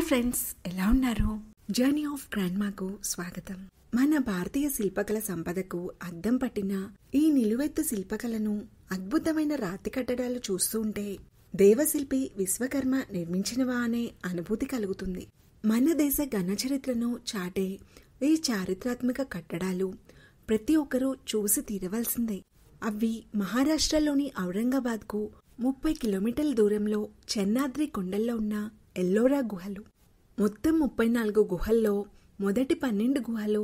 hi friends ఎలా ఉన్నారు journey of గ్రాండ్మాకు స్వాగతం మన భారతీయ శిల్పకళ సంపదకు అద్దం పట్టిన ఈ నిలువెత్తు శిల్పకళను అద్భుతమైన రాతి కట్టడాలు చూస్తూ ఉంటే దేవశిల్పి విశ్వకర్మ నిర్మించినవా అనే అనుభూతి కలుగుతుంది మన దేశ ఘనచరిత్రను చాటే ఈ చారిత్రాత్మక కట్టడాలు ప్రతి ఒక్కరూ చూసి తీరవలసిందే అవి మహారాష్ట్రలోని ఔరంగాబాద్కు ముప్పై కిలోమీటర్ల దూరంలో చెన్నాద్రి కొండల్లో ఉన్న ఎల్లోరా గుహలు మొత్తం ముప్పై నాలుగు గుహల్లో మొదటి పన్నెండు గుహలు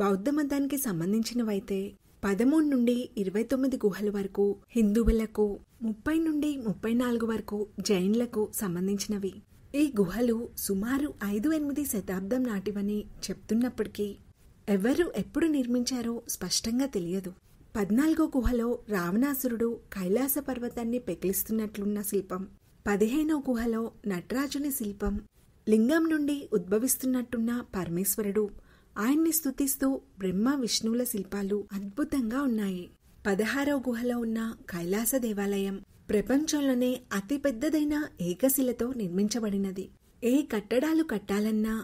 బౌద్ధ మతానికి సంబంధించినవైతే పదమూడు నుండి ఇరవై తొమ్మిది గుహల వరకు హిందువులకు ముప్పై నుండి ముప్పై నాలుగు వరకు జైన్లకు సంబంధించినవి ఈ గుహలు సుమారు ఐదు ఎనిమిది శతాబ్దం నాటివని చెప్తున్నప్పటికీ ఎవరు ఎప్పుడు నిర్మించారో స్పష్టంగా తెలియదు పద్నాలుగో గుహలో రావణాసురుడు కైలాస పర్వతాన్ని పెకిలిస్తున్నట్లున్న శిల్పం పదిహేనో గుహలో నటరాజుని శిల్పం లింగం నుండి ఉద్భవిస్తున్నట్టున్న పరమేశ్వరుడు ఆయన్ని స్థుతిస్తూ బ్రహ్మ విష్ణువుల శిల్పాలు అద్భుతంగా ఉన్నాయి పదహారో గుహలో ఉన్న కైలాస దేవాలయం ప్రపంచంలోనే అతిపెద్దదైన ఏకశిలతో నిర్మించబడినది ఏ కట్టడాలు కట్టాలన్నా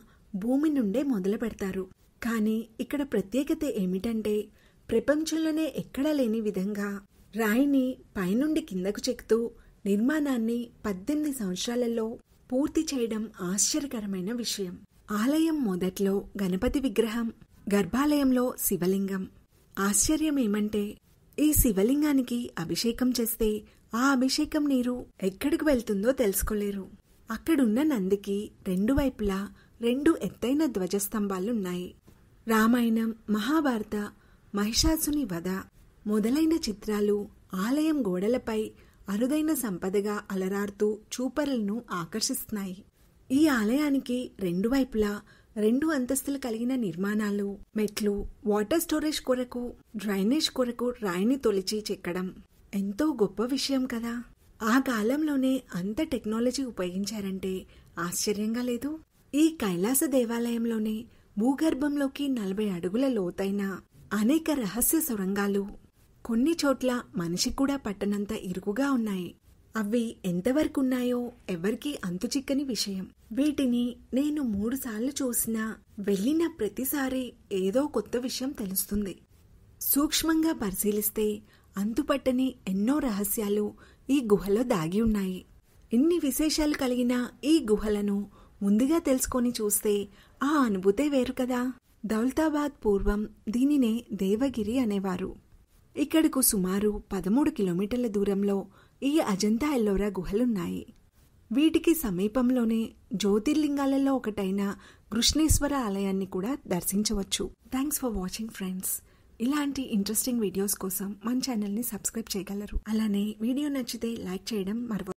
భూమి నుండే మొదలు పెడతారు కానీ ఇక్కడ ప్రత్యేకత ఏమిటంటే ప్రపంచంలోనే ఎక్కడా లేని విధంగా రాయిని పైనుండి కిందకు చెక్తూ నిర్మాణాన్ని పద్దెనిమిది సంవత్సరాలలో పూర్తి చేయడం ఆశ్చర్యకరమైన విషయం ఆలయం మొదట్లో గణపతి విగ్రహం గర్భాలయంలో శివలింగం ఆశ్చర్యం ఏమంటే ఈ శివలింగానికి అభిషేకం చేస్తే ఆ అభిషేకం నీరు ఎక్కడికి వెళ్తుందో తెలుసుకోలేరు అక్కడున్న నందికి రెండు వైపులా రెండు ఎత్తైన ధ్వజస్తంభాలున్నాయి రామాయణం మహాభారత మహిషాసుని వధ మొదలైన చిత్రాలు ఆలయం గోడలపై అరుదైన సంపదగా అలరార్తూ చూపరులను ఆకర్షిస్తున్నాయి ఈ ఆలయానికి రెండు వైపులా రెండు అంతస్తులు కలిగిన నిర్మాణాలు మెట్లు వాటర్ స్టోరేజ్ కొరకు డ్రైనేజ్ కొరకు రాయిని తొలిచి చెక్కడం ఎంతో గొప్ప విషయం కదా ఆ కాలంలోనే అంత టెక్నాలజీ ఉపయోగించారంటే ఆశ్చర్యంగా లేదు ఈ కైలాస దేవాలయంలోనే భూగర్భంలోకి నలభై అడుగుల లోతైన అనేక రహస్య సొరంగాలు కొన్ని చోట్ల మనిషి కూడా పట్టనంత ఇరుకుగా ఉన్నాయి అవి ఎంతవరకున్నాయో ఎవరికీ చిక్కని విషయం వీటిని నేను మూడుసార్లు చూసినా వెళ్ళిన ప్రతిసారి ఏదో కొత్త విషయం తెలుస్తుంది సూక్ష్మంగా పరిశీలిస్తే అంతుపట్టని ఎన్నో రహస్యాలు ఈ గుహలో దాగి ఉన్నాయి ఇన్ని విశేషాలు కలిగిన ఈ గుహలను ముందుగా తెలుసుకొని చూస్తే ఆ అనుభూతే వేరు కదా దౌల్తాబాద్ పూర్వం దీనినే దేవగిరి అనేవారు ఇక్కడకు సుమారు పదమూడు కిలోమీటర్ల దూరంలో ఈ అజంతా ఎల్లోరా గుహలున్నాయి వీటికి సమీపంలోనే జ్యోతిర్లింగాలలో ఒకటైన కృష్ణేశ్వర ఆలయాన్ని కూడా దర్శించవచ్చు థ్యాంక్స్ ఫర్ వాచింగ్ ఫ్రెండ్స్ ఇలాంటి ఇంట్రెస్టింగ్ వీడియోస్ కోసం మన ఛానల్ని సబ్స్క్రైబ్ చేయగలరు అలానే వీడియో నచ్చితే లైక్ చేయడం మర్చిపో